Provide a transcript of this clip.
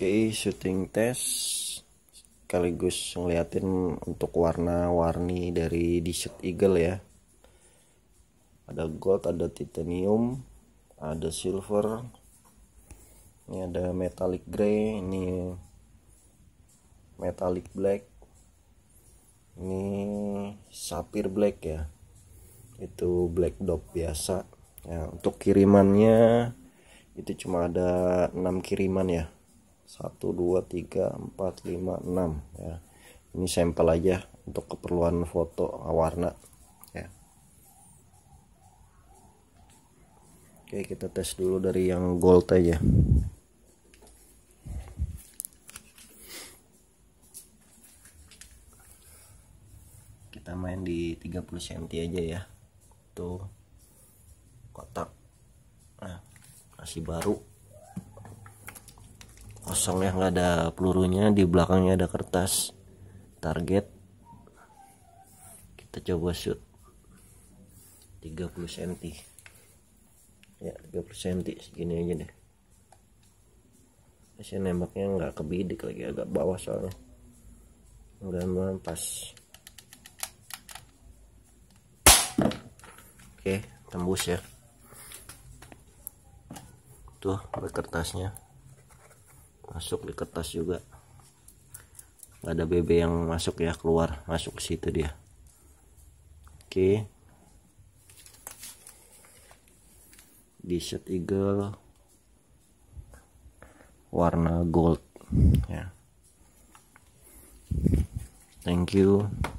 Oke, okay, shooting test sekaligus ngeliatin untuk warna-warni dari Desert Eagle ya. Ada gold, ada titanium, ada silver. Ini ada metallic gray, ini metallic black. Ini sapphire black ya. Itu black dop biasa. Ya, untuk kirimannya itu cuma ada 6 kiriman ya 1 2 3 4 5 6 ya. Ini sampel aja untuk keperluan foto warna ya. Oke, kita tes dulu dari yang gold aja. Kita main di 30 cm aja ya. Tuh kotak. Nah, masih baru kosong ya nggak ada pelurunya di belakangnya ada kertas target kita coba shoot 30 cm ya 30 cm segini aja deh masih nembaknya nggak kebidik lagi agak bawah soalnya udah mudahan pas oke tembus ya tuh berkertasnya kertasnya masuk di kertas juga nggak ada bebek yang masuk ya keluar masuk ke situ dia oke di set eagle warna gold ya thank you